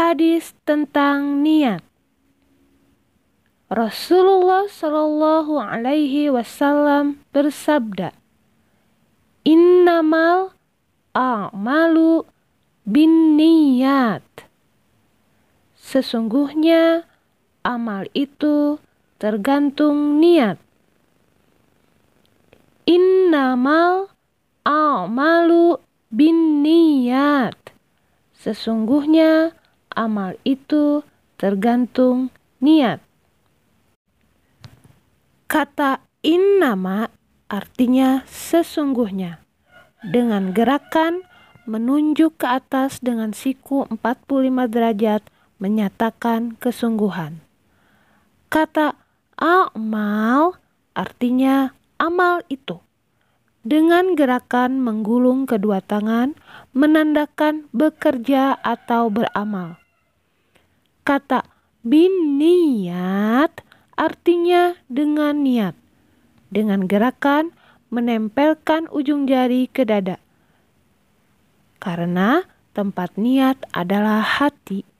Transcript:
Hadis tentang niat. Rasulullah Shallallahu Alaihi Wasallam bersabda, "Innamal a'malu bin niat." Sesungguhnya amal itu tergantung niat. Innamal a'malu bin niat. Sesungguhnya amal itu tergantung niat. Kata innama artinya sesungguhnya. Dengan gerakan menunjuk ke atas dengan siku 45 derajat menyatakan kesungguhan. Kata amal artinya amal itu. Dengan gerakan menggulung kedua tangan menandakan bekerja atau beramal. Kata bin niat artinya dengan niat. Dengan gerakan menempelkan ujung jari ke dada. Karena tempat niat adalah hati.